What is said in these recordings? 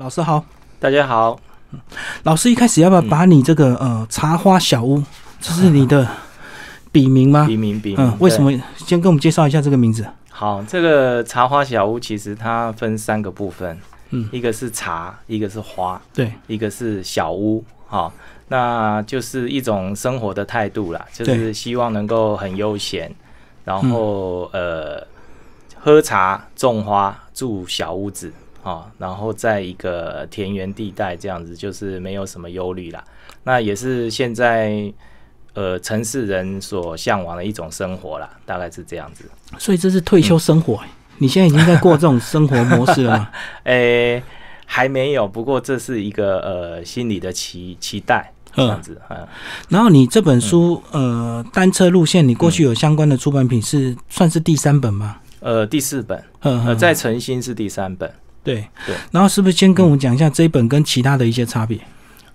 老师好，大家好。老师一开始要不要把你这个呃茶花小屋，这是你的 笔名吗？笔名，笔名。为什么先跟我们介绍一下这个名字？好，这个茶花小屋其实它分三个部分，嗯，一个是茶，一个是花，对，一个是小屋，好，那就是一种生活的态度啦，就是希望能够很悠闲，然后呃喝茶、种花、住小屋子。啊，然后在一个田园地带这样子，就是没有什么忧虑啦。那也是现在呃城市人所向往的一种生活啦，大概是这样子。所以这是退休生活，你现在已经在过这种生活模式了？哎，还没有。不过这是一个呃心理的期期待这样子嗯，然后你这本书呃单车路线，你过去有相关的出版品是算是第三本吗？呃，第四本。呃，在诚心是第三本。对对，然后是不是先跟我们讲一下这一本跟其他的一些差别？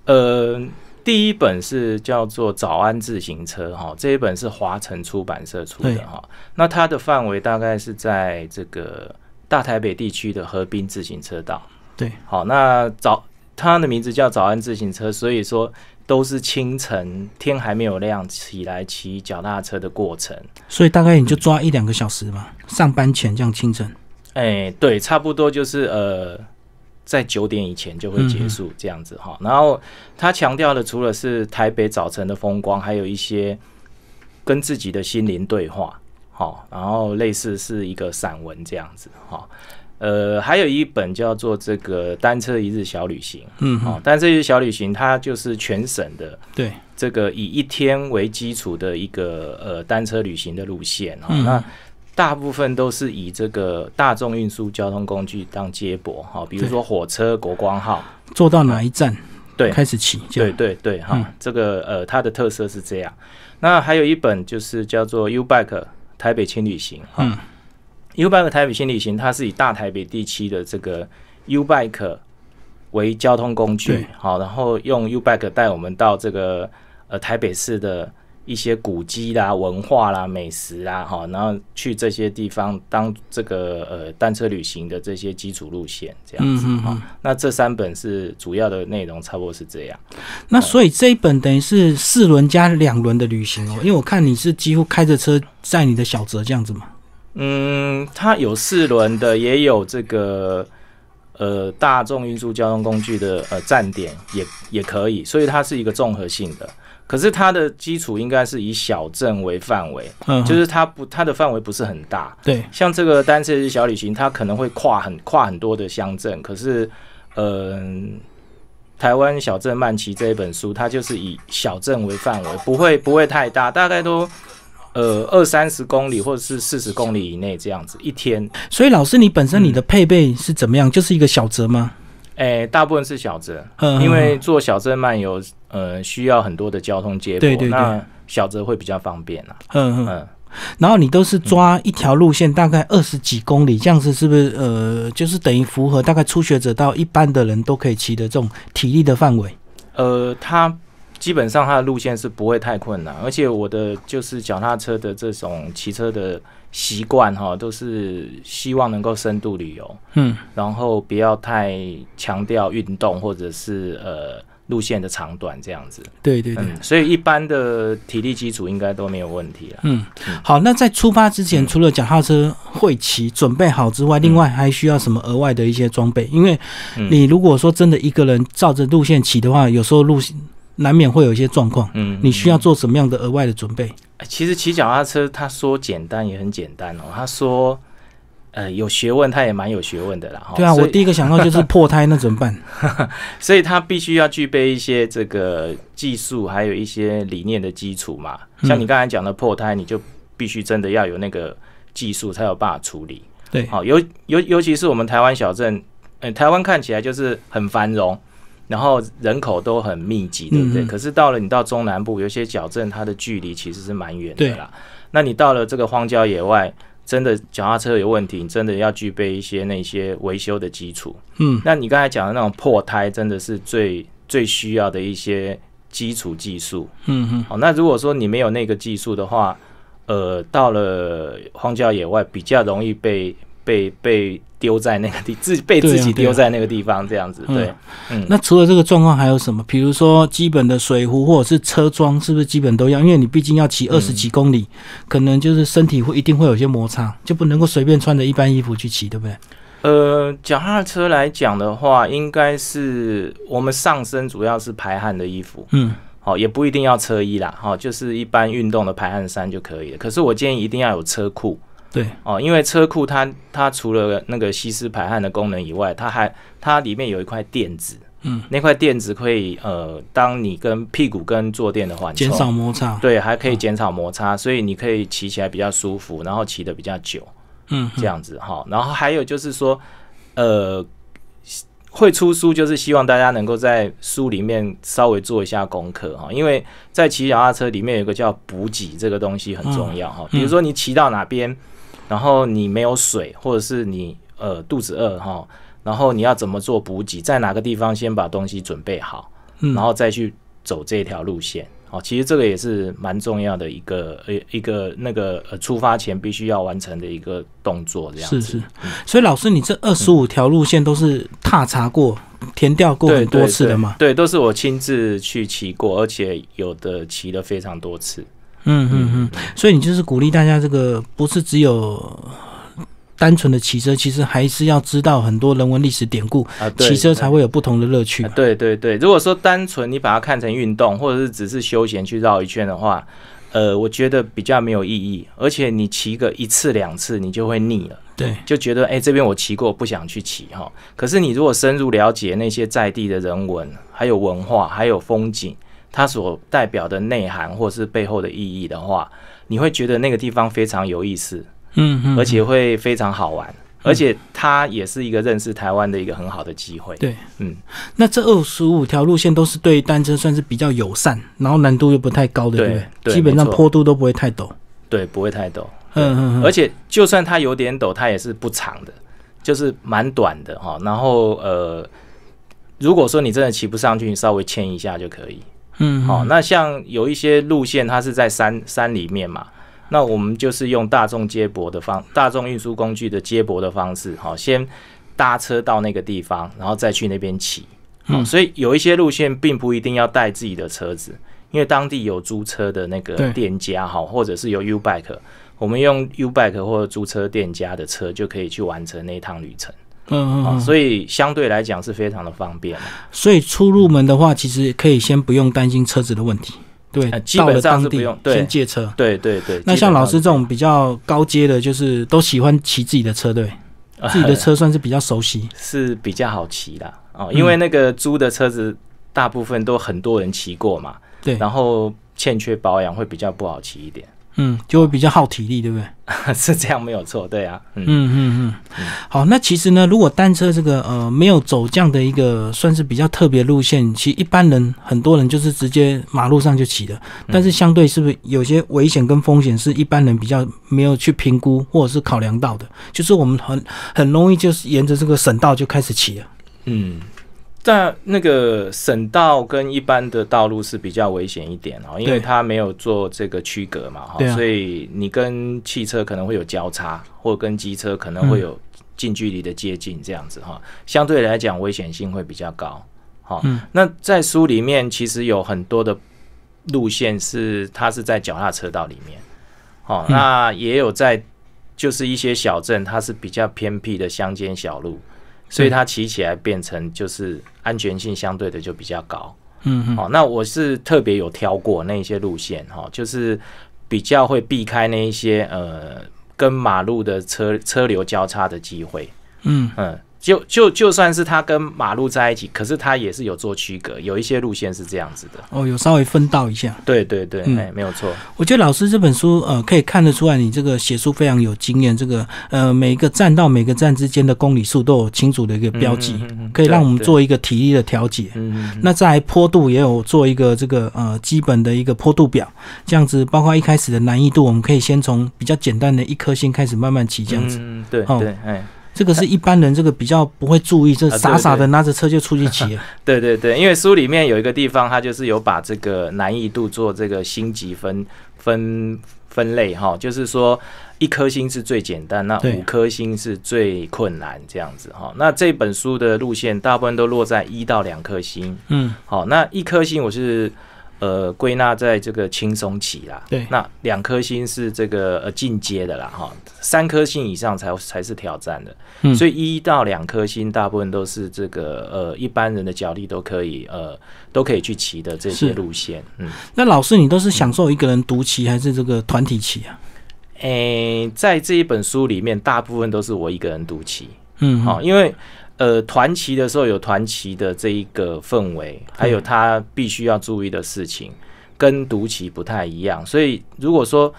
呃，第一本是叫做《早安自行车》哈，这一本是华晨出版社出的哈。那它的范围大概是在这个大台北地区的河滨自行车道。对，好，那早它的名字叫早安自行车，所以说都是清晨天还没有亮起来骑脚踏车的过程。所以大概你就抓一两个小时嘛，上班前这样清晨。哎，对，差不多就是呃，在九点以前就会结束这样子哈。然后他强调的除了是台北早晨的风光，还有一些跟自己的心灵对话，好，然后类似是一个散文这样子哈。呃，还有一本叫做《这个单车一日小旅行》，嗯，单但这日小旅行它就是全省的，对，这个以一天为基础的一个呃单车旅行的路线啊，那。大部分都是以这个大众运输交通工具当接驳，哈，比如说火车国光号，坐到哪一站？对，开始起。对对对，哈，这个呃，它的特色是这样。那还有一本就是叫做 U Bike 台北轻旅行，哈，U Bike 台北轻旅行，它是以大台北地区的这个 U Bike 为交通工具，好，然后用 U Bike 带我们到这个呃台北市的。一些古迹啦、文化啦、美食啦，哈，然后去这些地方当这个呃单车旅行的这些基础路线这样子。哈、嗯那这三本是主要的内容，差不多是这样。那所以这一本等于是四轮加两轮的旅行哦，因为我看你是几乎开着车在你的小泽这样子嘛。嗯，它有四轮的，也有这个呃大众运输交通工具的呃站点也也可以，所以它是一个综合性的。可是它的基础应该是以小镇为范围，嗯，就是它不它的范围不是很大，对，像这个单车小旅行，它可能会跨很跨很多的乡镇。可是，嗯，台湾小镇漫骑这一本书，它就是以小镇为范围，不会不会太大，大概都呃二三十公里或者是四十公里以内这样子一天。所以老师，你本身你的配备是怎么样？就是一个小折吗？哎，大部分是小折，嗯，因为做小镇漫游。呃，需要很多的交通接驳，那小泽会比较方便啊。嗯嗯，然后你都是抓一条路线，大概二十几公里，这样子是不是？呃，就是等于符合大概初学者到一般的人都可以骑的这种体力的范围。呃，它基本上它的路线是不会太困难，而且我的就是脚踏车的这种骑车的习惯哈，都是希望能够深度旅游，嗯，然后不要太强调运动或者是呃。路线的长短这样子，对对，嗯，所以一般的体力基础应该都没有问题了。嗯，好，那在出发之前，除了脚踏车会骑准备好之外，另外还需要什么额外的一些装备？因为你如果说真的一个人照着路线骑的话，有时候路难免会有一些状况，嗯，你需要做什么样的额外的准备？其实骑脚踏车，他说简单也很简单哦，他说。呃，有学问，他也蛮有学问的啦。对啊，我第一个想到就是 破胎，那怎么办？所以他必须要具备一些这个技术，还有一些理念的基础嘛。像你刚才讲的破胎，你就必须真的要有那个技术，才有办法处理。对，好，尤尤尤其是我们台湾小镇，呃，台湾看起来就是很繁荣，然后人口都很密集，对不对？可是到了你到中南部，有些小镇，它的距离其实是蛮远的。啦。那你到了这个荒郊野外。真的脚踏车有问题，你真的要具备一些那些维修的基础。嗯，那你刚才讲的那种破胎，真的是最最需要的一些基础技术。嗯哼，好，那如果说你没有那个技术的话，呃，到了荒郊野外，比较容易被。被被丢在那个地自被自己丢在那个地方这样子，对，嗯，那除了这个状况还有什么？比如说基本的水壶或者是车装，是不是基本都要？因为你毕竟要骑二十几公里，可能就是身体会一定会有些摩擦，就不能够随便穿着一般衣服去骑，对不对？呃，脚踏车来讲的话，应该是我们上身主要是排汗的衣服，嗯，好，也不一定要车衣啦，好，就是一般运动的排汗衫就可以了。可是我建议一定要有车库，对哦，因为车库它它除了那个吸湿排汗的功能以外，它还它里面有一块垫子，嗯，那块垫子可以呃，当你跟屁股跟坐垫的缓冲减少摩擦，对，还可以减少摩擦，所以你可以骑起来比较舒服，然后骑的比较久，嗯，这样子哈。然后还有就是说，呃，会出书就是希望大家能够在书里面稍微做一下功课哈，因为在骑脚踏车里面有一个叫补给这个东西很重要哈，比如说你骑到哪边。然后你没有水，或者是你呃肚子饿哈，然后你要怎么做补给？在哪个地方先把东西准备好，然后再去走这条路线哦，其实这个也是蛮重要的一个一一个那个出发前必须要完成的一个动作，这样子。是是，所以老师，你这二十五条路线都是踏查过、填掉过很多次的嘛？对，都是我亲自去骑过，而且有的骑了非常多次。嗯嗯嗯，所以你就是鼓励大家，这个不是只有单纯的骑车，其实还是要知道很多人文历史典故，骑车才会有不同的乐趣。对对对，如果说单纯你把它看成运动，或者是只是休闲去绕一圈的话，呃，我觉得比较没有意义。而且你骑个一次两次，你就会腻了，对，就觉得哎这边我骑过，不想去骑哈。可是你如果深入了解那些在地的人文，还有文化，还有风景。它所代表的内涵，或是背后的意义的话，你会觉得那个地方非常有意思，嗯，而且会非常好玩，而且它也是一个认识台湾的一个很好的机会。对，嗯，那这二十五条路线都是对单车算是比较友善，然后难度又不太高的，对，基本上坡度都不会太陡，对，不会太陡，嗯嗯，而且就算它有点陡，它也是不长的，就是蛮短的哈。然后呃，如果说你真的骑不上去，你稍微牵一下就可以。嗯，好，那像有一些路线，它是在山山里面嘛，那我们就是用大众接驳的方，大众运输工具的接驳的方式，好，先搭车到那个地方，然后再去那边骑。好，所以有一些路线并不一定要带自己的车子，因为当地有租车的那个店家，好，或者是有 U bike，我们用 U bike 或者租车店家的车就可以去完成那趟旅程。嗯嗯，所以相对来讲是非常的方便。所以出入门的话，其实可以先不用担心车子的问题。对，基本上是不用先借车。对对对。那像老师这种比较高阶的，就是都喜欢骑自己的车队，自己的车算是比较熟悉，是比较好骑的哦。因为那个租的车子大部分都很多人骑过嘛，对。然后欠缺保养会比较不好骑一点。嗯，就会比较耗体力，对不对？是这样，没有错，对啊。嗯嗯嗯，好，那其实呢，如果单车这个呃没有走这样的一个算是比较特别路线，其实一般人很多人就是直接马路上就骑的，但是相对是不是有些危险跟风险是一般人比较没有去评估或者是考量到的，就是我们很很容易就是沿着这个省道就开始骑了。嗯。在那个省道跟一般的道路是比较危险一点哦，因为它没有做这个区隔嘛，哈，所以你跟汽车可能会有交叉，或跟机车可能会有近距离的接近这样子哈，相对来讲危险性会比较高，哈。那在书里面其实有很多的路线是它是在脚踏车道里面，哦，那也有在就是一些小镇，它是比较偏僻的乡间小路。所以它骑起来变成就是安全性相对的就比较高，嗯，好，那我是特别有挑过那一些路线哈，就是比较会避开那一些呃跟马路的车车流交叉的机会，嗯嗯。就就就算是他跟马路在一起，可是他也是有做区隔，有一些路线是这样子的哦，有稍微分道一下。对对对，哎，没有错。我觉得老师这本书呃，可以看得出来你这个写书非常有经验。这个呃，每一个站到每个站之间的公里数都有清楚的一个标记，可以让我们做一个体力的调节。嗯嗯。那在坡度也有做一个这个呃基本的一个坡度表，这样子，包括一开始的难易度，我们可以先从比较简单的一颗星开始慢慢骑这样子。嗯，对对，哎。这个是一般人，这个比较不会注意，这傻傻的拿着车就出去骑。对对对，因为书里面有一个地方，它就是有把这个难易度做这个星级分分分类哈，就是说一颗星是最简单，那五颗星是最困难这样子哈。那这本书的路线大部分都落在一到两颗星。嗯，好，那一颗星我是。呃，归纳在这个轻松期啦，对，那两颗星是这个呃进阶的啦哈，三颗星以上才才是挑战的，嗯，所以一到两颗星大部分都是这个呃一般人的脚力都可以呃都可以去骑的这些路线，嗯，那老师你都是享受一个人独骑还是这个团体骑啊？诶，在这一本书里面，大部分都是我一个人独骑，嗯，好，因为。呃，团旗的时候有团旗的这一个氛围，还有他必须要注意的事情，跟读旗不太一样。所以，如果说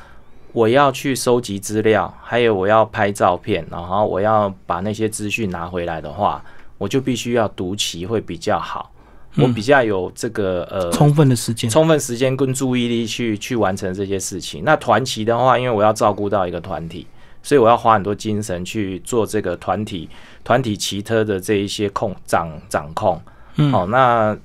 我要去收集资料，还有我要拍照片，然后我要把那些资讯拿回来的话，我就必须要读旗会比较好，我比较有这个呃充分的时间，充分时间跟注意力去去完成这些事情。那团旗的话，因为我要照顾到一个团体。所以我要花很多精神去做这个团体团体骑车的这一些控掌掌控。好，那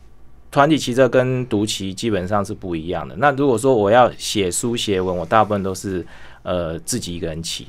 团体骑车跟独骑基本上是不一样的。那如果说我要写书写文，我大部分都是呃自己一个人骑。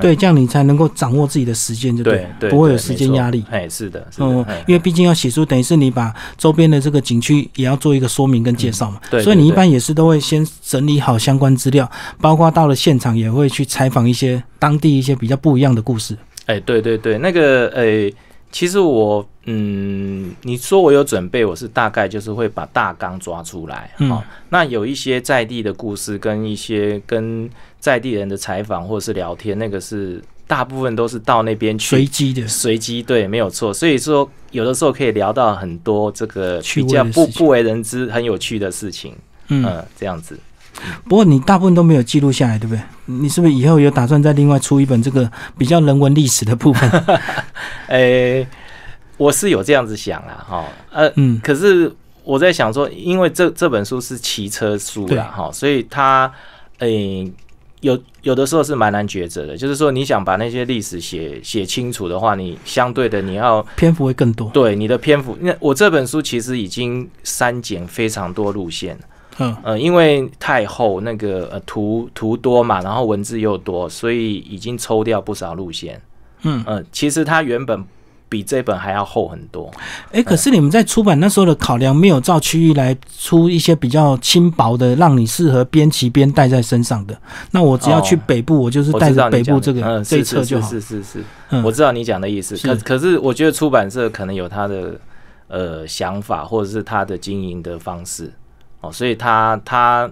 对，这样你才能够掌握自己的时间，就对，不会有时间压力。哎，是的，嗯，因为毕竟要写书，等于是你把周边的这个景区也要做一个说明跟介绍嘛。对，所以你一般也是都会先整理好相关资料，包括到了现场也会去采访一些当地一些比较不一样的故事。哎，对对对，那个，哎。其实我嗯，你说我有准备，我是大概就是会把大纲抓出来啊。那有一些在地的故事跟一些跟在地人的采访或者是聊天，那个是大部分都是到那边去随机的，随机对，没有错。所以说有的时候可以聊到很多这个比较不不为人知、很有趣的事情，嗯，这样子。不过你大部分都没有记录下来，对不对？你是不是以后有打算再另外出一本这个比较人文历史的部分？诶，我是有这样子想啦，哈，呃，嗯，可是我在想说，因为这这本书是骑车书啦，哈，所以它，诶，有有的时候是蛮难抉择的，就是说你想把那些历史写写清楚的话，你相对的你要篇幅会更多，对，你的篇幅，那我这本书其实已经删减非常多路线。嗯，因为太厚，那个呃图图多嘛，然后文字又多，所以已经抽掉不少路线。嗯嗯，其实它原本比这本还要厚很多。哎，可是你们在出版那时候的考量，没有照区域来出一些比较轻薄的，让你适合边骑边带在身上的。那我只要去北部，我就是带北部这个这侧就好。是是是，我知道你讲的意思。可可是，我觉得出版社可能有他的呃想法，或者是他的经营的方式。哦，所以他他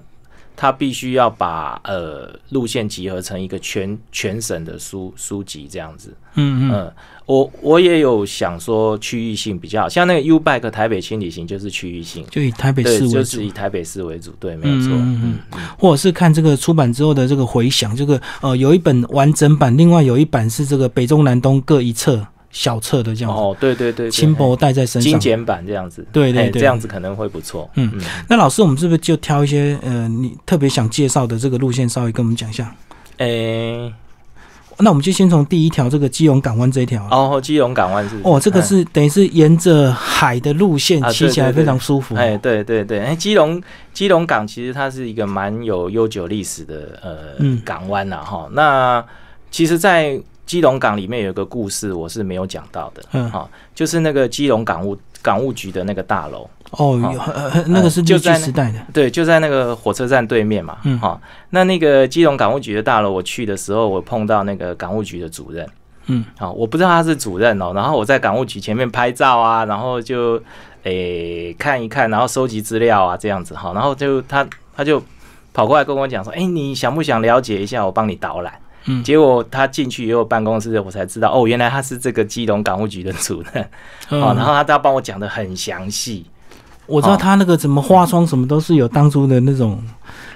他必须要把呃路线集合成一个全全省的书书籍这样子。嗯嗯，我我也有想说区域性比较像那个 U b i k e 台北千里行就是区域性，就以台北市就是以台北市为主，对，没错。嗯嗯嗯，或者是看这个出版之后的这个回响，这个呃有一本完整版，另外有一版是这个北中南东各一册。小册的这样子，哦，对对对，轻薄带在身上，精简版这样子，对对，这样子可能会不错。嗯，那老师，我们是不是就挑一些呃，你特别想介绍的这个路线，稍微跟我们讲一下？哎，那我们就先从第一条这个基隆港湾这一条哦，基隆港湾是不？哦，这个是等于是沿着海的路线，骑起来非常舒服。哎，对对对，哎，基隆基隆港其实它是一个蛮有悠久历史的呃港湾呐哈。那其实，在基隆港里面有一个故事，我是没有讲到的。嗯，好，就是那个基隆港务港务局的那个大楼。哦，那个是近代的。对，就在那个火车站对面嘛。嗯，好，那那个基隆港务局的大楼，我去的时候，我碰到那个港务局的主任。嗯，好，我不知道他是主任哦。然后我在港务局前面拍照啊，然后就诶看一看，然后收集资料啊这样子哈。然后就他他就跑过来跟我讲说，哎，你想不想了解一下？我帮你导览。结果他进去也有办公室，我才知道哦，原来他是这个基隆港务局的主任哦，然后他他帮我讲的很详细，我知道他那个怎么化妆什么都是有当初的那种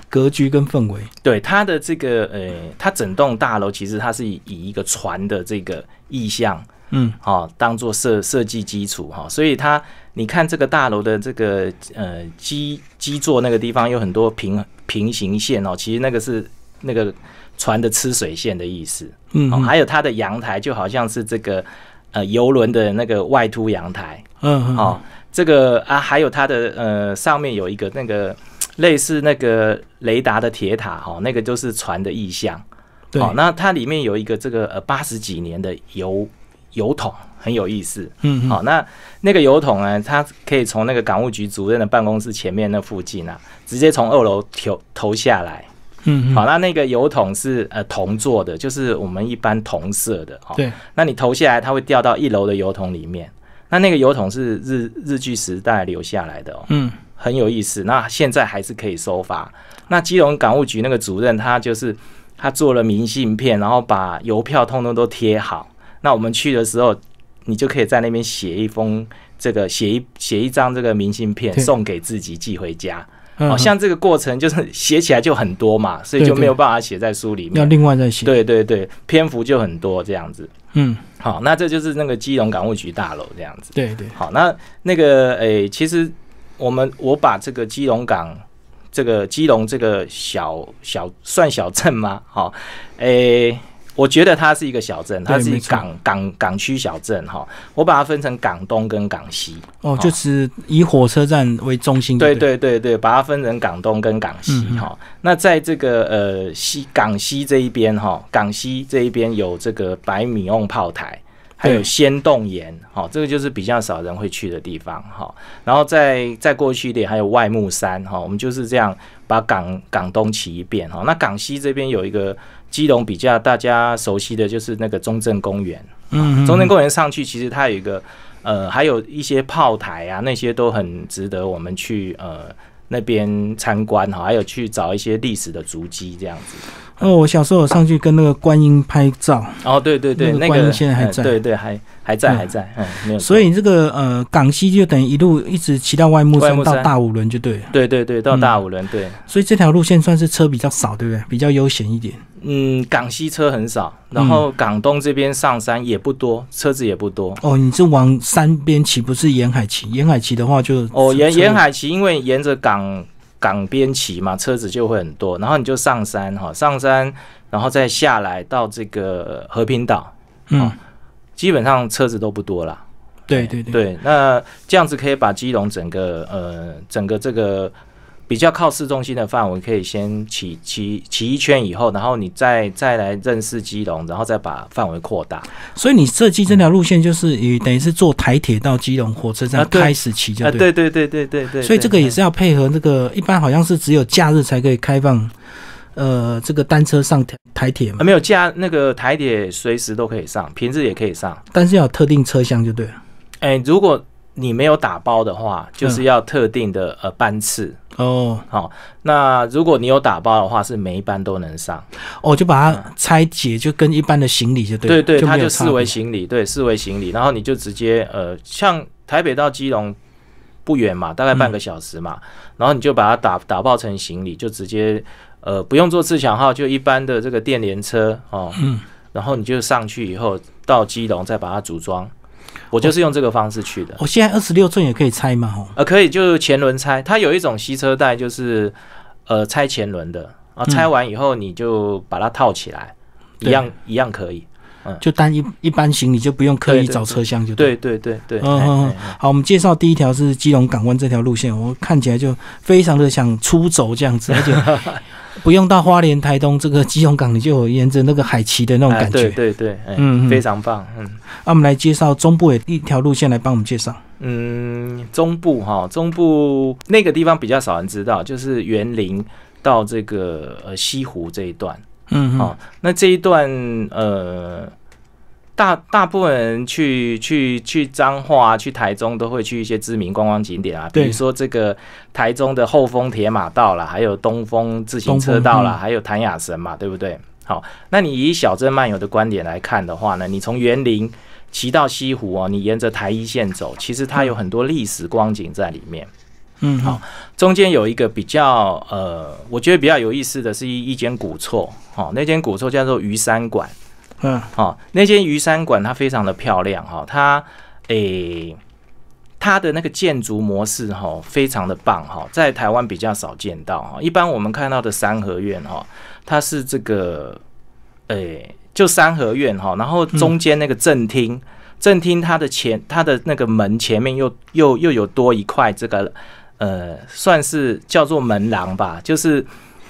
格局跟氛围。对他的这个呃，他整栋大楼其实他是以以一个船的这个意象，嗯，好，当做设设计基础哈。所以他你看这个大楼的这个呃基基座那个地方有很多平平行线哦，其实那个是那个。船的吃水线的意思，嗯，还有它的阳台就好像是这个呃游轮的那个外凸阳台，嗯，好，这个啊，还有它的呃上面有一个那个类似那个雷达的铁塔哈，那个就是船的意象，对，那它里面有一个这个呃八十几年的油油桶很有意思，嗯，好，那那个油桶呢，它可以从那个港务局主任的办公室前面那附近啊，直接从二楼投投下来。嗯，好，那那个油桶是呃铜做的，就是我们一般铜色的哈。对，那你投下来，它会掉到一楼的油桶里面。那那个油桶是日日据时代留下来的哦，嗯，很有意思。那现在还是可以收发。那基隆港务局那个主任，他就是他做了明信片，然后把邮票通通都贴好。那我们去的时候，你就可以在那边写一封这个写一写一张这个明信片，送给自己寄回家。好像这个过程就是写起来就很多嘛，所以就没有办法写在书里面，要另外再写。对对对，篇幅就很多这样子。嗯，好，那这就是那个基隆港务局大楼这样子。对对，好，那那个诶，其实我们我把这个基隆港，这个基隆这个小小算小镇吗？好，诶。我觉得它是一个小镇，它是一港港港区小镇哈。我把它分成港东跟港西哦，就是以火车站为中心。对对对对，把它分成港东跟港西哈。那在这个呃西港西这一边哈，港西这一边有这个白米瓮炮台，还有仙洞岩哈，这个就是比较少人会去的地方哈。然后再再过去一点，还有外木山哈。我们就是这样把港港东骑一遍哈。那港西这边有一个。基隆比较大家熟悉的就是那个中正公园，嗯，中正公园上去其实它有一个，呃，还有一些炮台啊，那些都很值得我们去呃那边参观哈，还有去找一些历史的足迹这样子。哦，我小时候我上去跟那个观音拍照。哦，对对对，那个观音现在还在。对对，还还在还在。嗯，没有。所以这个呃，港西就等于一路一直骑到外木山，到大五轮就对了。对对对，到大五轮。对。所以这条路线算是车比较少，对不对？比较悠闲一点。嗯，港西车很少，然后港东这边上山也不多，车子也不多。哦，你是往山边骑，不是沿海骑？沿海骑的话就……哦，沿沿海骑，因为沿着港。港边骑嘛，车子就会很多，然后你就上山哈，上山，然后再下来到这个和平岛，嗯，基本上车子都不多了。对对对，那这样子可以把基隆整个呃，整个这个。比较靠市中心的范围，可以先骑骑骑一圈以后，然后你再再来认识基隆，然后再把范围扩大。所以你设计这条路线就是以等于是坐台铁到基隆火车站开始骑，就对。对对对对对对。所以这个也是要配合那个，一般好像是只有假日才可以开放，呃，这个单车上台台铁嘛，没有假那个台铁随时都可以上，平日也可以上，但是要特定车厢就对了。哎，如果你没有打包的话，就是要特定的呃班次。哦，好，那如果你有打包的话，是每一班都能上。哦，就把它拆解，就跟一般的行李就对，对，它就视为行李，对，视为行李，然后你就直接呃，像台北到基隆不远嘛，大概半个小时嘛，然后你就把它打打包成行李，就直接呃，不用做自强号，就一般的这个电联车哦，嗯，然后你就上去以后到基隆再把它组装。我就是用这个方式去的。我现在二十六寸也可以拆吗？哦，呃，可以，就是前轮拆。它有一种吸车带，就是呃拆前轮的。啊，拆完以后你就把它套起来，一样一样可以。嗯，就单一一般行李就不用刻意找车厢就对。对对对对。嗯嗯嗯。好，我们介绍第一条是基隆港湾这条路线，我看起来就非常的想出走这样子，而且。不用到花莲、台东这个基隆港，你就沿着那个海旗的那种感觉，对对对，嗯，非常棒，嗯。那我们来介绍中部的一条路线来帮我们介绍，嗯，中部哈，中部那个地方比较少人知道，就是园林到这个呃西湖这一段，嗯，好，那这一段呃。大大部分人去去去彰化、去台中，都会去一些知名观光景点啊，比如说这个台中的后丰铁马道啦，还有东风自行车道啦，还有潭雅神嘛，对不对？好，那你以小镇漫游的观点来看的话呢，你从园林骑到西湖啊，你沿着台一线走，其实它有很多历史光景在里面。嗯，好，中间有一个比较呃，我觉得比较有意思的是一一间古厝，好，那间古厝叫做鱼山馆。嗯，好，那间鱼山馆它非常的漂亮哈，它，诶，它的那个建筑模式哈，非常的棒哈，在台湾比较少见到哈，一般我们看到的三合院哈，它是这个，诶，就三合院哈，然后中间那个正厅，正厅它的前，它的那个门前面又又又有多一块这个，呃，算是叫做门廊吧，就是。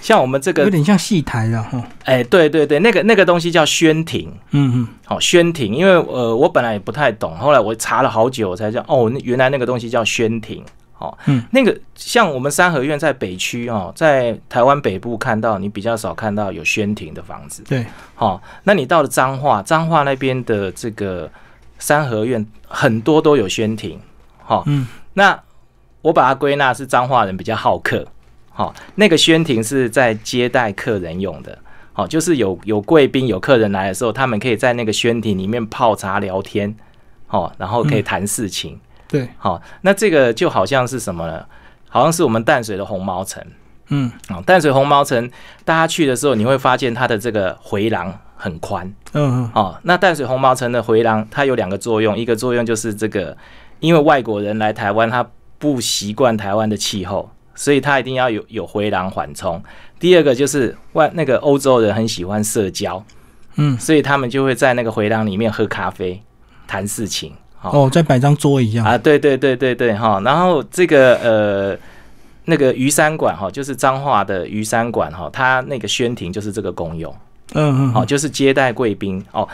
像我们这个有点像戏台了哈，哎，对对对，那个那个东西叫轩庭，嗯嗯，好，轩庭，因为呃，我本来也不太懂，后来我查了好久我才道哦，原来那个东西叫轩庭，哦，嗯，那个像我们三合院在北区哦，在台湾北部看到你比较少看到有轩庭的房子，对，好，那你到了彰化，彰化那边的这个三合院很多都有轩庭，好，嗯，那我把它归纳是彰化人比较好客。好，那个轩庭是在接待客人用的。好，就是有有贵宾、有客人来的时候，他们可以在那个轩庭里面泡茶聊天。好，然后可以谈事情。对。好，那这个就好像是什么呢？好像是我们淡水的红毛城。嗯。啊，淡水红毛城，大家去的时候你会发现它的这个回廊很宽。嗯嗯。哦，那淡水红毛城的回廊，它有两个作用。一个作用就是这个，因为外国人来台湾，他不习惯台湾的气候。所以他一定要有有回廊缓冲。第二个就是外那个欧洲人很喜欢社交，嗯，所以他们就会在那个回廊里面喝咖啡、谈事情。哦，在摆张桌一样啊？对对对对对哈。然后这个呃那个鱼山馆哈，就是彰化的鱼山馆哈，它那个宣庭就是这个功用，嗯嗯，好，就是接待贵宾哦。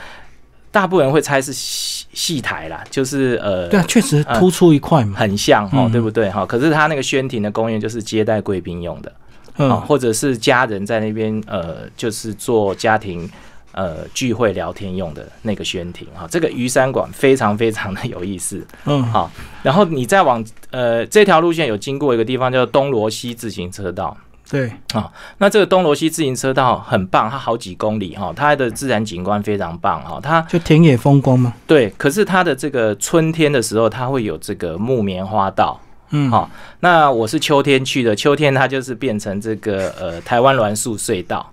大部分人会猜是戏戏台啦，就是呃，对啊，确实突出一块嘛，很像哦，对不对哈？可是它那个宣庭的公园就是接待贵宾用的，嗯，或者是家人在那边呃，就是做家庭呃聚会聊天用的那个宣庭哈。这个鱼山馆非常非常的有意思，嗯，好，然后你再往呃这条路线有经过一个地方叫东罗西自行车道。对，啊，那这个东罗西自行车道很棒，它好几公里哈，它的自然景观非常棒哈，它就田野风光吗？对，可是它的这个春天的时候，它会有这个木棉花道，嗯，好，那我是秋天去的，秋天它就是变成这个呃台湾栾树隧道，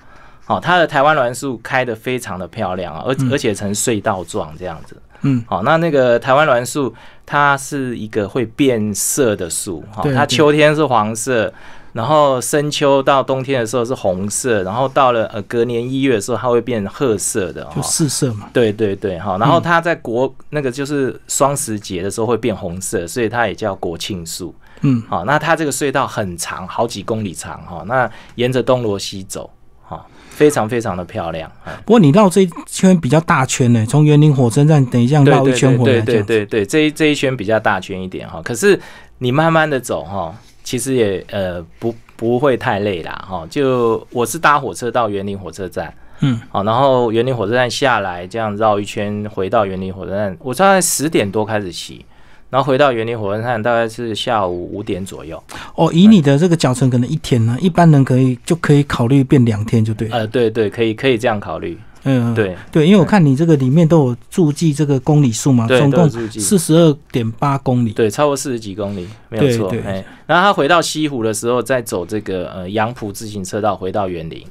好，它的台湾栾树开的非常的漂亮，而而且呈隧道状这样子，嗯，好，那那个台湾栾树它是一个会变色的树，哈，它秋天是黄色。然后深秋到冬天的时候是红色，然后到了呃隔年一月的时候它会变褐色的，就四色嘛。对对对，哈。然后它在国那个就是双十节的时候会变红色，所以它也叫国庆树。嗯，好，那它这个隧道很长，好几公里长哈。那沿着东罗西走，哈，非常非常的漂亮。不过你绕这圈比较大圈呢，从园林火车站等一下绕一圈回来。对对对对，这这一圈比较大圈一点哈。可是你慢慢的走哈。其实也呃不不会太累啦哈，就我是搭火车到园林火车站，嗯，好，然后园林火车站下来，这样绕一圈回到园林火车站，我大概十点多开始骑，然后回到园林火车站大概是下午五点左右。哦，以你的这个脚程，可能一天呢，一般人可以就可以考虑变两天就对。呃，对对，可以可以这样考虑。嗯，对对，因为我看你这个里面都有注记这个公里数嘛，总共四十二点八公里，对，超过四十几公里，没有错。哎，然后他回到西湖的时候，再走这个呃杨浦自行车道回到园林。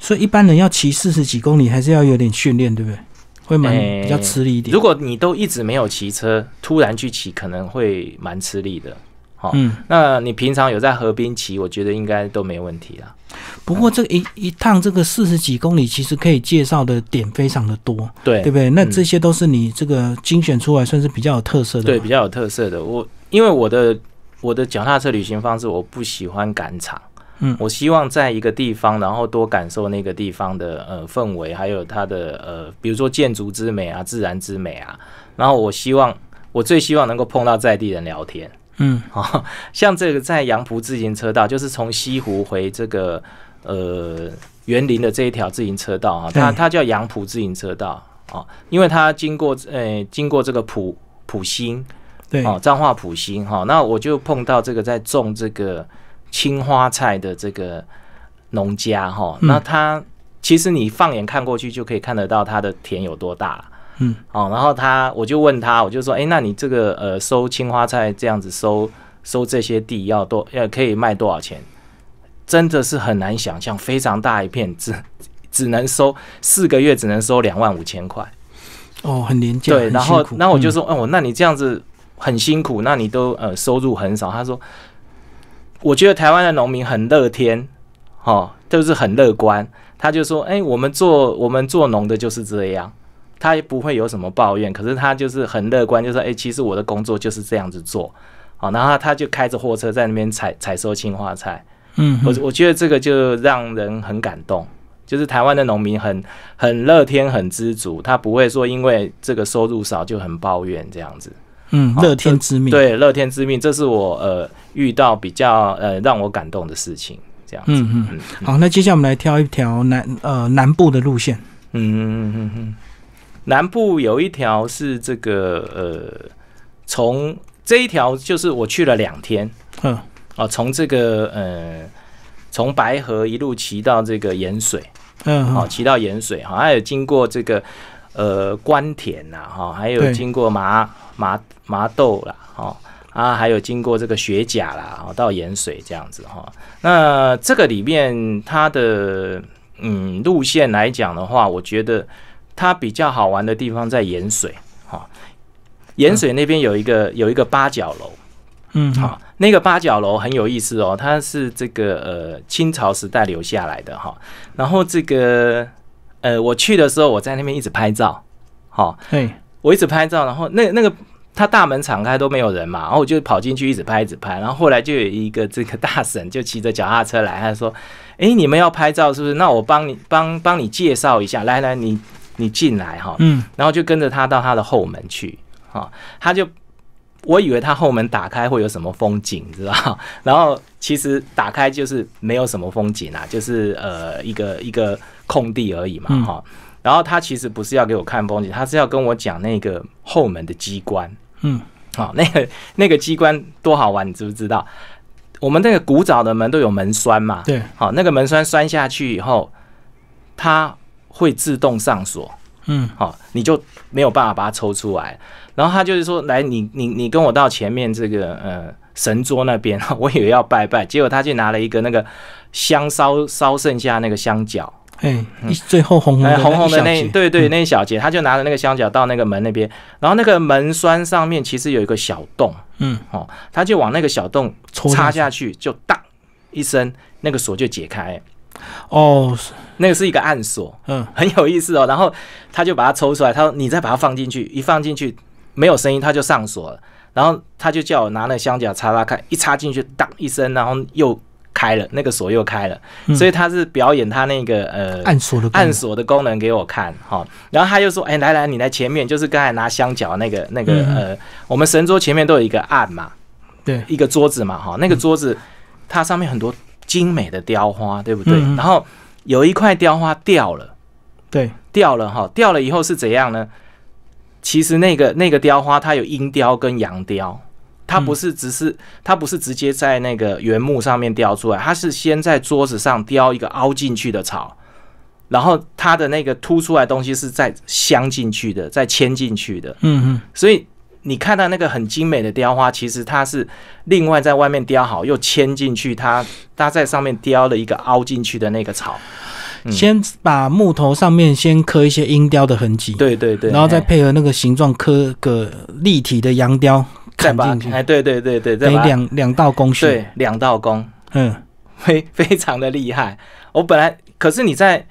所以一般人要骑四十几公里，还是要有点训练，对不对？会蛮比较吃力一点。如果你都一直没有骑车，突然去骑，可能会蛮吃力的。好，嗯，那你平常有在河边骑，我觉得应该都没问题啦。不过这一一趟这个四十几公里，其实可以介绍的点非常的多，对，对不对？那这些都是你这个精选出来，算是比较有特色的，对，比较有特色的。我因为我的我的脚踏车旅行方式，我不喜欢赶场，嗯，我希望在一个地方，然后多感受那个地方的呃氛围，还有它的呃，比如说建筑之美啊，自然之美啊。然后我希望我最希望能够碰到在地人聊天，嗯，好，像这个在杨浦自行车道，就是从西湖回这个。呃，园林的这一条自行车道啊，它它叫杨浦自行车道啊，因为它经过呃经过这个浦浦兴，对哦，彰化浦兴哈，那我就碰到这个在种这个青花菜的这个农家哈，那他其实你放眼看过去就可以看得到他的田有多大，嗯，哦，然后他我就问他，我就说，哎，那你这个呃收青花菜这样子收收这些地要多要可以卖多少钱？真的是很难想象，非常大一片，只只能收四个月，只能收两万五千块。哦，很廉价，对，然后，那我就说，哦，那你这样子很辛苦，那你都呃收入很少。他说，我觉得台湾的农民很乐天，哦，就是很乐观。他就说，哎，我们做我们做农的就是这样，他也不会有什么抱怨，可是他就是很乐观，就说，哎，其实我的工作就是这样子做。好，然后他就开着货车在那边采采收青花菜。嗯，我我觉得这个就让人很感动，就是台湾的农民很很乐天，很知足，他不会说因为这个收入少就很抱怨这样子。嗯，乐天之命。对，乐天之命，这是我呃遇到比较呃让我感动的事情。这样。嗯嗯。好，那接下来我们来挑一条南呃南部的路线。嗯嗯嗯嗯。南部有一条是这个呃，从这一条就是我去了两天。嗯。哦，从这个呃，从白河一路骑到这个盐水，嗯，哦，骑到盐水，哈，还有经过这个呃关田啦，哈，还有经过麻麻麻豆啦，哈，啊，还有经过这个雪甲啦，哦，到盐水这样子哈。那这个里面它的嗯路线来讲的话，我觉得它比较好玩的地方在盐水，哈，盐水那边有一个有一个八角楼。嗯，好，那个八角楼很有意思哦，它是这个呃清朝时代留下来的哈。然后这个呃我去的时候，我在那边一直拍照，好，对，我一直拍照，然后那那个它大门敞开都没有人嘛，然后我就跑进去一直拍，一直拍，然后后来就有一个这个大婶就骑着脚踏车来，他说：“哎，你们要拍照是不是？那我帮你帮帮你介绍一下，来来，你你进来哈。”嗯，然后就跟着他到他的后门去，哈，他就。我以为他后门打开会有什么风景，知道 然后其实打开就是没有什么风景啦，就是呃一个一个空地而已嘛，哈。然后他其实不是要给我看风景，他是要跟我讲那个后门的机关，嗯，好，那个那个机关多好玩，你知不知道？我们那个古早的门都有门栓嘛，对，好，那个门栓栓下去以后，它会自动上锁。嗯，好，你就没有办法把它抽出来。然后他就是说，来，你你你跟我到前面这个呃神桌那边，我以为要拜拜。结果他去拿了一个那个香烧烧剩下那个香角，哎，最后红红红红的那对对那小节，他就拿着那个香角到那个门那边，然后那个门栓上面其实有一个小洞，嗯，哦，他就往那个小洞插下去，就当一声，那个锁就解开。哦，那个是一个暗锁，嗯，很有意思哦。然后他就把它抽出来，他说你再把它放进去，一放进去没有声音，它就上锁了。然后他就叫我拿那个香夹插拉开，一插进去，当一声，然后又开了，那个锁又开了。所以他是表演他那个呃暗锁的暗锁的功能给我看哈。然后他又说，哎，来来，你来前面，就是刚才拿香蕉那个那个呃，我们神桌前面都有一个暗嘛，对，一个桌子嘛哈，那个桌子它上面很多。精美的雕花，对不对？然后有一块雕花掉了，对，掉了哈，掉了以后是怎样呢？其实那个那个雕花，它有阴雕跟阳雕，它不是只是它不是直接在那个原木上面雕出来，它是先在桌子上雕一个凹进去的槽，然后它的那个凸出来东西是再镶进去的，再嵌进去的。嗯嗯，所以。你看到那个很精美的雕花，其实它是另外在外面雕好，又嵌进去。它它在上面雕了一个凹进去的那个草，先把木头上面先刻一些阴雕的痕迹，对对对，然后再配合那个形状刻个立体的阳雕，看进去。哎，对对对对，得两两道工序，对两道工，嗯，非 非常的厉害。我本来可是你在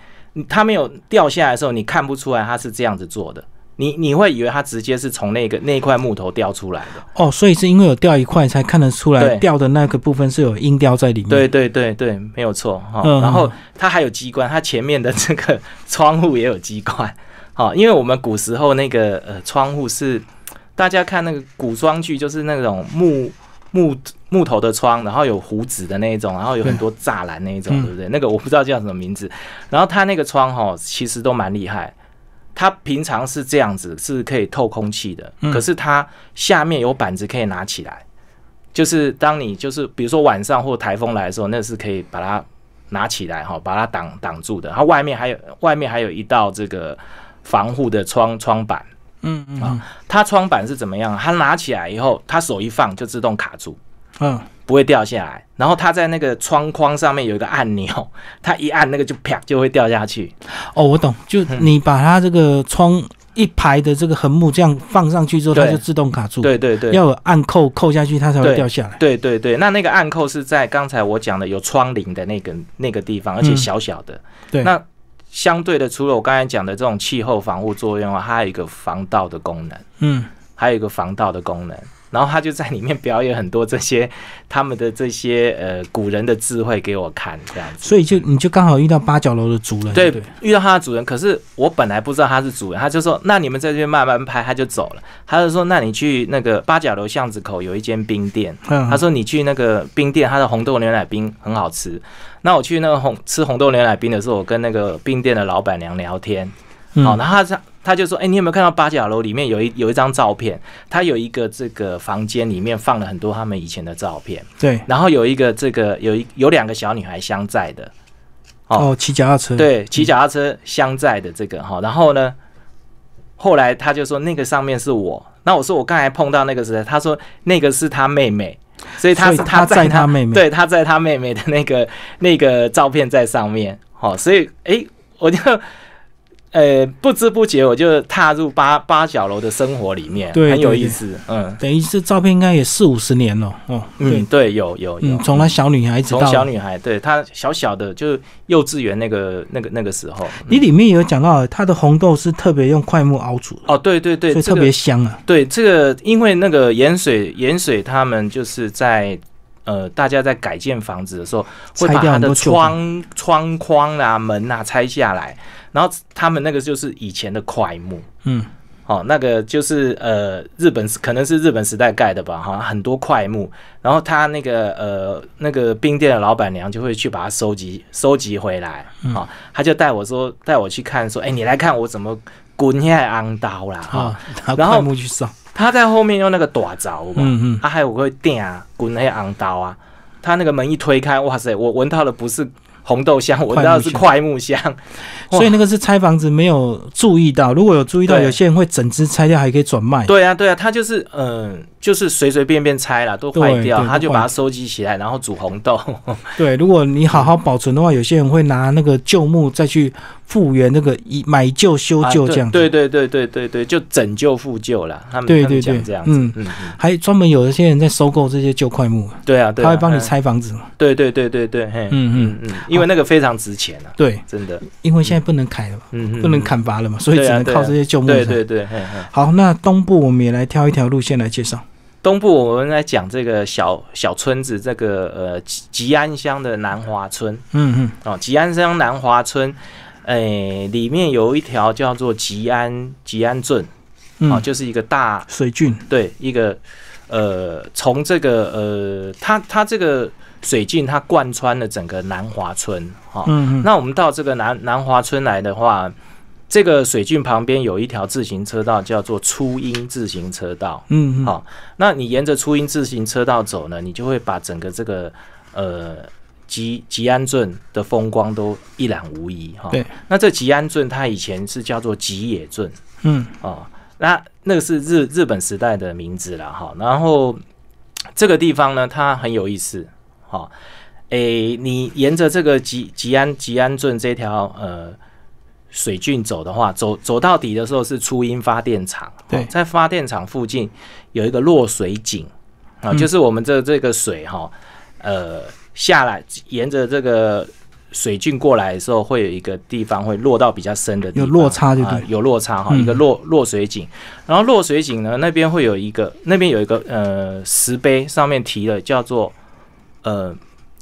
它没有掉下来的时候，你看不出来它是这样子做的。你你会以为它直接是从那个那块木头掉出来的哦，所以是因为有掉一块才看得出来掉的那个部分是有阴雕在里面。对对对对，没有错哈。然后它还有机关，它前面的这个窗户也有机关。好，因为我们古时候那个呃窗户是大家看那个古装剧，就是那种木木木头的窗，然后有胡子的那一种，然后有很多栅栏那一种，对不对？那个我不知道叫什么名字。然后它那个窗哈，其实都蛮厉害。它平常是这样子，是可以透空气的。可是它下面有板子可以拿起来，就是当你就是比如说晚上或台风来的时候，那是可以把它拿起来哈，把它挡挡住的。它外面还有外面还有一道这个防护的窗窗板。嗯嗯。啊，它窗板是怎么样？它拿起来以后，它手一放就自动卡住。嗯。不会掉下来，然后它在那个窗框上面有一个按钮，它一按那个就啪就会掉下去。哦，我懂，就你把它这个窗一排的这个横木这样放上去之后，它就自动卡住。对对对，要有暗扣扣下去，它才会掉下来。对对对，那那个暗扣是在刚才我讲的有窗棂的那个那个地方，而且小小的。对，那相对的，除了我刚才讲的这种气候防护作用啊，它还有一个防盗的功能。嗯，还有一个防盗的功能。然后他就在里面表演很多这些 他们的这些呃古人的智慧给我看这样子，所以就你就刚好遇到八角楼的主人，对遇到他的主人。可是我本来不知道他是主人，他就说那你们在这边慢慢拍，他就走了。他就说那你去那个八角楼巷子口有一间冰店，他说你去那个冰店，他的红豆牛奶冰很好吃。那我去那个红吃红豆牛奶冰的时候，我跟那个冰店的老板娘聊天。好，然后他他就说，哎，你有没有看到八角楼里面有一有一张照片？他有一个这个房间里面放了很多他们以前的照片。对。然后有一个这个有有两个小女孩相在的。哦，骑脚踏车。对，骑脚踏车相在的这个哈。然后呢，后来他就说那个上面是我。那我说我刚才碰到那个时候，他说那个是他妹妹，所以他是他在他妹妹，对，他在他妹妹的那个那个照片在上面。好，所以哎，我就。呃，不知不觉我就踏入八八角楼的生活里面，很有意思。嗯，等于这照片应该也四五十年了。哦，嗯，对，有有有，从她小女孩，从小女孩，对她小小的，就幼稚园那个那个那个时候，你里面有讲到，它的红豆是特别用块木熬煮的。哦，对对对，特别香啊。对，这个因为那个盐水，盐水他们就是在。呃，大家在改建房子的时候，会把他的窗窗框啊、门啊拆下来，然后他们那个就是以前的块木，嗯，哦，那个就是呃，日本可能是日本时代盖的吧，哈，很多块木，然后他那个呃，那个冰店的老板娘就会去把它收集收集回来，啊，他就带我说带我去看，说，哎，你来看我怎么滚下来昂刀了然后块木去上。他在后面用那个短凿嘛，他还有个钉啊、滚那些昂刀啊。他那个门一推开，哇塞！我闻到的不是红豆香，我闻到的是快木香。所以那个是拆房子没有注意到。如果有注意到，有些人会整只拆掉，还可以转卖。对啊，对啊，他就是嗯，就是随随便便拆了都坏掉，他就把它收集起来，然后煮红豆。对，如果你好好保存的话，有些人会拿那个旧木再去。复原那个以买旧修旧这样，子、对对对对对对，就拯救复旧了。他们他们讲这样子，嗯嗯，还专门有一些人在收购这些旧块木。对啊，他会帮你拆房子嘛？对对对对对，嘿，嗯嗯嗯，因为那个非常值钱啊，对，真的，因为现在不能砍了，嗯嗯，不能砍伐了嘛，所以只能靠这些旧木。材，对对对，好，那东部我们也来挑一条路线来介绍。东部我们来讲这个小小村子，这个呃吉吉安乡的南华村。嗯嗯，哦，吉安乡南华村。哎，里面有一条叫做吉安吉安镇，啊，就是一个大水郡，对，一个呃，从这个呃，它它这个水郡它贯穿了整个南华村，哈。嗯。那我们到这个南南华村来的话，这个水郡旁边有一条自行车道，叫做初音自行车道。嗯。好，那你沿着初音自行车道走呢，你就会把整个这个呃。吉吉安镇的风光都一览无遗哈。对，那这吉安镇它以前是叫做吉野镇，嗯，哦，那那个是日日本时代的名字了哈。然后这个地方呢，它很有意思哈。诶，你沿着这个吉吉安吉安镇这条呃水郡走的话，走走到底的时候是初音发电厂。对，在发电厂附近有一个落水井啊，就是我们这这个水哈，呃。下来，沿着这个水圳过来的时候，会有一个地方会落到比较深的地方，有落差啊，有落差哈，一个落落水井。然后落水井呢，那边会有一个，那边有一个呃石碑，上面提了叫做呃，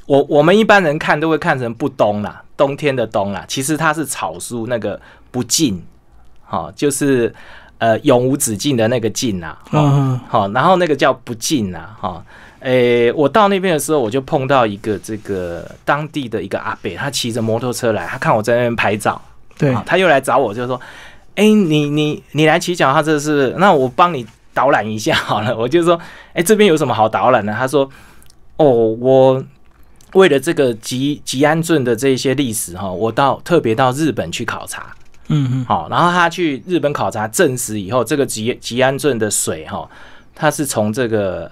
我我们一般人看都会看成不冬啦，冬天的冬啦，其实它是草书那个不进，好，就是呃永无止境的那个尽啊，嗯，好，然后那个叫不尽啊，哈。诶，我到那边的时候，我就碰到一个这个当地的一个阿伯，他骑着摩托车来，他看我在那边拍照，对，他又来找我，就说：“哎，你你你来骑脚他这是，那我帮你导览一下好了。”我就说：“哎，这边有什么好导览的？”他说：“哦，我为了这个吉吉安镇的这些历史哈，我到特别到日本去考察，嗯嗯，好，然后他去日本考察证实以后，这个吉吉安镇的水哈，它是从这个。”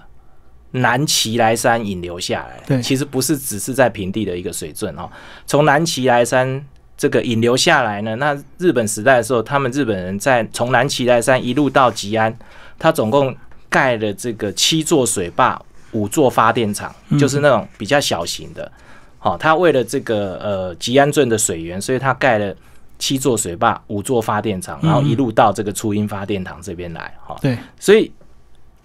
南奇来山引流下来，对，其实不是只是在平地的一个水圳哦。从南奇来山这个引流下来呢，那日本时代的时候，他们日本人在从南奇来山一路到吉安，他总共盖了这个七座水坝、五座发电厂，就是那种比较小型的。好，他为了这个呃吉安镇的水源，所以他盖了七座水坝、五座发电厂，然后一路到这个初音发电厂这边来。哈，对，所以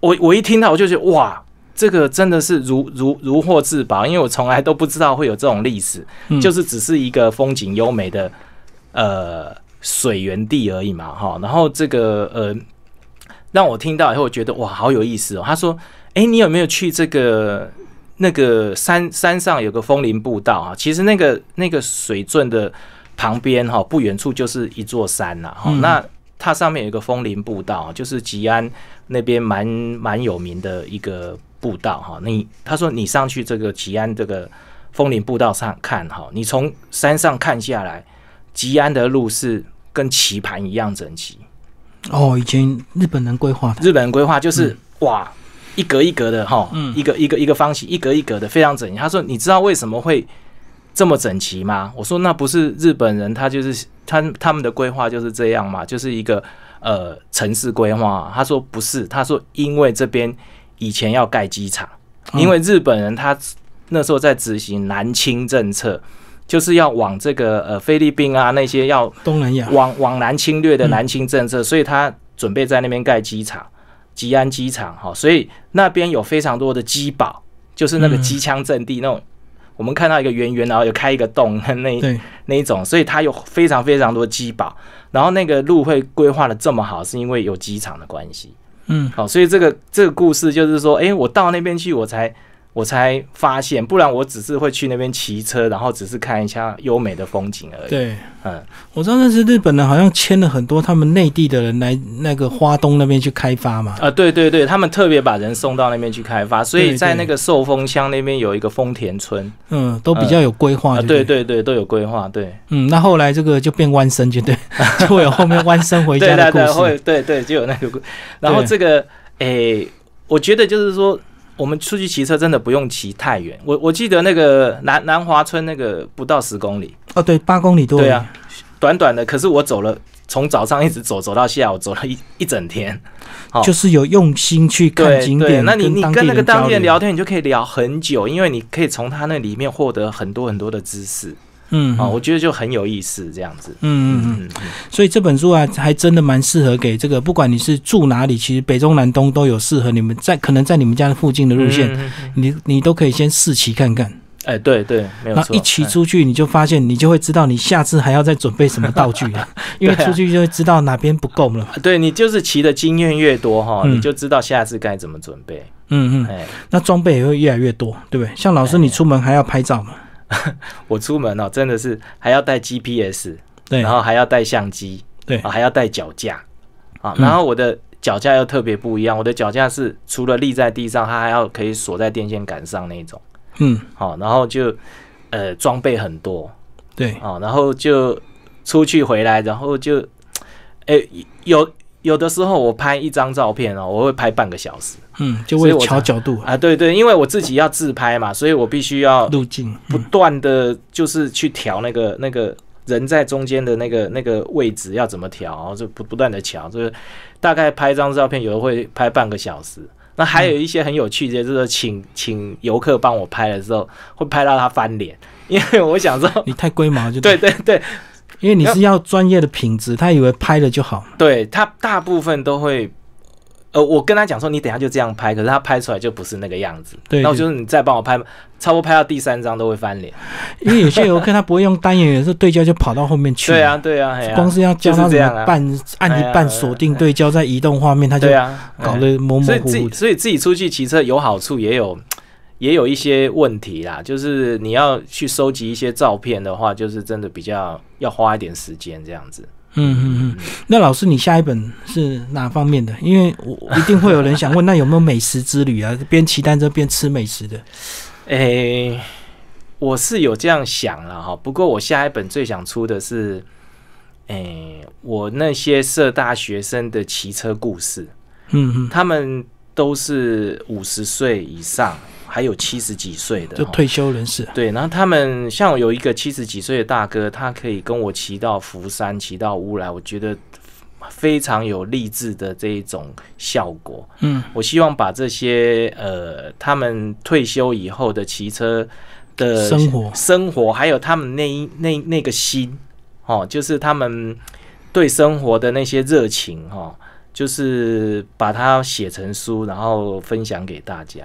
我我一听到我就觉得哇！这个真的是如如如获至宝，因为我从来都不知道会有这种历史，就是只是一个风景优美的呃水源地而已嘛，哈。然后这个呃让我听到以后，我觉得哇，好有意思哦。他说：“哎，你有没有去这个那个山山上有个风林步道啊？其实那个那个水圳的旁边哈，不远处就是一座山呐，哈。那它上面有一个风林步道，就是吉安那边蛮蛮有名的一个。”步道哈，你他说你上去这个吉安这个枫林步道上看哈，你从山上看下来，吉安的路是跟棋盘一样整齐。哦，以前日本人规划日本人规划就是哇，一格一格的哈，一个一个一个方形，一格一格的非常整齐。他说，你知道为什么会这么整齐吗？我说，那不是日本人，他就是他他们的规划就是这样嘛，就是一个呃城市规划。他说不是，他说因为这边。以前要盖机场，因为日本人他那时候在执行南侵政策，就是要往这个呃菲律宾啊那些要东南亚，往往南侵略的南侵政策，所以他准备在那边盖机场，吉安机场哈，所以那边有非常多的机堡，就是那个机枪阵地那种，我们看到一个圆圆然后有开一个洞那那一种，所以他有非常非常多机堡，然后那个路会规划的这么好，是因为有机场的关系。嗯，好，所以这个这个故事就是说，哎，我到那边去，我才。我才发现，不然我只是会去那边骑车，然后只是看一下优美的风景而已。对，嗯，我知道那是日本人好像签了很多他们内地的人来那个花东那边去开发嘛。啊，对对对，他们特别把人送到那边去开发，所以在那个寿丰乡那边有一个丰田村。嗯，都比较有规划。对对对，都有规划。对，嗯，那后来这个就变弯生，就对，就会有后面弯生回家的故事。对对对，就有那个，然后这个，哎，我觉得就是说。我们出去骑车真的不用骑太远，我我记得那个南南华村那个不到十公里哦，对，八公里多，对啊，短短的。可是我走了，从早上一直走走到下午，走了一一整天，就是有用心去看景点。那你你跟那个当地人聊天，你就可以聊很久，因为你可以从他那里面获得很多很多的知识。嗯啊，我觉得就很有意思，这样子。嗯嗯嗯，所以这本书啊，还真的蛮适合给这个，不管你是住哪里，其实北中南东都有适合你们在，可能在你们家附近的路线，你你都可以先试骑看看。哎，对对，那一骑出去，你就发现，你就会知道你下次还要再准备什么道具了，因为出去就会知道哪边不够了。对你就是骑的经验越多哈，你就知道下次该怎么准备。嗯嗯，那装备也会越来越多，对不对？像老师，你出门还要拍照嘛？我出门哦，真的是还要带 GPS，对，然后还要带相机，对，还要带脚架，啊，然后我的脚架又特别不一样，我的脚架是除了立在地上，它还要可以锁在电线杆上那种，嗯，好，然后就呃装备很多，对，啊，然后就出去回来，然后就哎有。有的时候我拍一张照片哦，我会拍半个小时，嗯，就会调角度啊，对对，因为我自己要自拍嘛，所以我必须要路径不断的就是去调那个那个人在中间的那个那个位置要怎么调，就不不断的调，就是大概拍一张照片有的会拍半个小时。那还有一些很有趣的，就是请请游客帮我拍的时候，会拍到他翻脸，因为我想说你太龟毛就对对对。因为你是要专业的品质，他以为拍了就好。对他大部分都会，呃，我跟他讲说你等下就这样拍，可是他拍出来就不是那个样子。对，那就是你再帮我拍，差不多拍到第三张都会翻脸。因为有些游客他不会用单眼，有时候对焦就跑到后面去对啊，对啊，光是要加上一半按一半锁定对焦再移动画面，他就搞得模模糊糊。所以自己所以自己出去骑车有好处也有。也有一些问题啦，就是你要去收集一些照片的话，就是真的比较要花一点时间这样子。嗯嗯嗯。那老师，你下一本是哪方面的？因为我一定会有人想问，那有没有美食之旅啊？边骑单车边吃美食的？诶，我是有这样想了哈。不过我下一本最想出的是，诶，我那些社大学生的骑车故事。嗯嗯。他们都是五十岁以上。还有七十几岁的就退休人士，对，然后他们像有一个七十几岁的大哥，他可以跟我骑到福山，骑到乌来，我觉得非常有励志的这种效果。嗯，我希望把这些呃，他们退休以后的骑车的生活、生活，还有他们那那那个心，哦，就是他们对生活的那些热情，哈，就是把它写成书，然后分享给大家。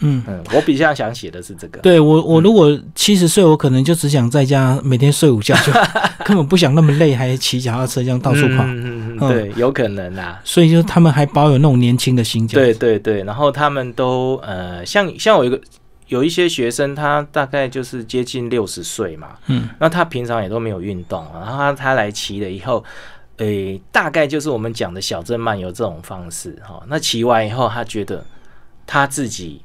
嗯，嗯，我比较想写的是这个。对我，我如果七十岁，我可能就只想在家每天睡午觉，就 根本不想那么累，还骑脚踏车这样到处跑。嗯嗯对，有可能啊。所以就他们还保有那种年轻的心境。对对对，然后他们都呃，像像我一个有一些学生，他大概就是接近六十岁嘛。嗯。那他平常也都没有运动，然后他他来骑了以后，诶，大概就是我们讲的小镇漫游这种方式哈。那骑完以后，他觉得他自己。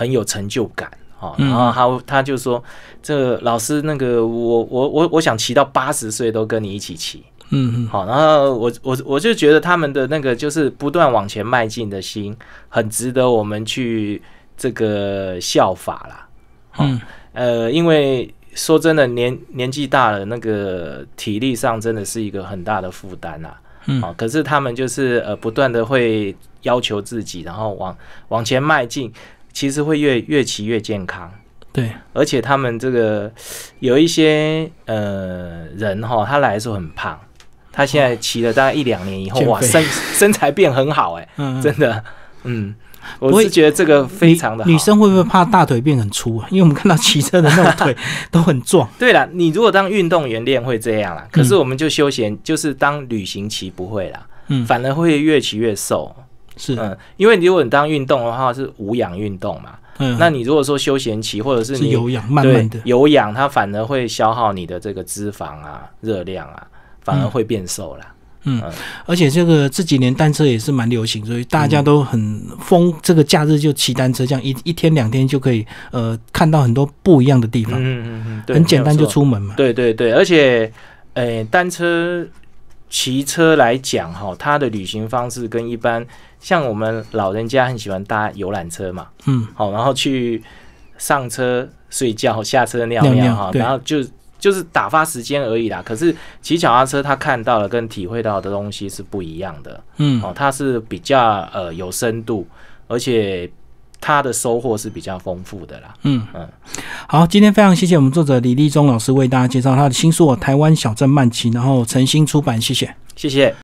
很有成就感哈，然后他他就说：“这老师那个我我我我想骑到八十岁都跟你一起骑。”嗯嗯，好，然后我我我就觉得他们的那个就是不断往前迈进的心，很值得我们去这个效法啦。嗯呃，因为说真的，年年纪大了，那个体力上真的是一个很大的负担呐。嗯，啊，可是他们就是呃不断的会要求自己，然后往往前迈进。其实会越越骑越健康，对。而且他们这个有一些呃人哈，他来的时候很胖，他现在骑了大概一两年以后，哇，身身材变很好哎，真的，嗯。我是觉得这个非常的。女生会不会怕大腿变很粗啊？因为我们看到骑车的那种腿 都很壮。对了，你如果当运动员练会这样啦，可是我们就休闲，就是当旅行骑不会啦，反而会越骑越瘦。是嗯，因为如果你当运动的话是无氧运动嘛，嗯，那你如果说休闲骑或者是有氧，慢慢的有氧，它反而会消耗你的这个脂肪啊、热量啊，反而会变瘦啦。嗯，而且这个这几年单车也是蛮流行，所以大家都很疯。这个假日就骑单车，这样一一天两天就可以呃看到很多不一样的地方。嗯嗯嗯，很简单就出门嘛。对对对，而且呃，单车骑车来讲哈，它的旅行方式跟一般像我们老人家很喜欢搭游览车嘛，嗯，好，然后去上车睡觉，下车尿尿哈，然后就就是打发时间而已啦。可是骑脚踏车，他看到了跟体会到的东西是不一样的，嗯，哦，他是比较呃有深度，而且他的收获是比较丰富的啦。嗯嗯，好，今天非常谢谢我们作者李立忠老师为大家介绍他的新书《台湾小镇慢记》，然后诚心出版，谢谢，谢谢。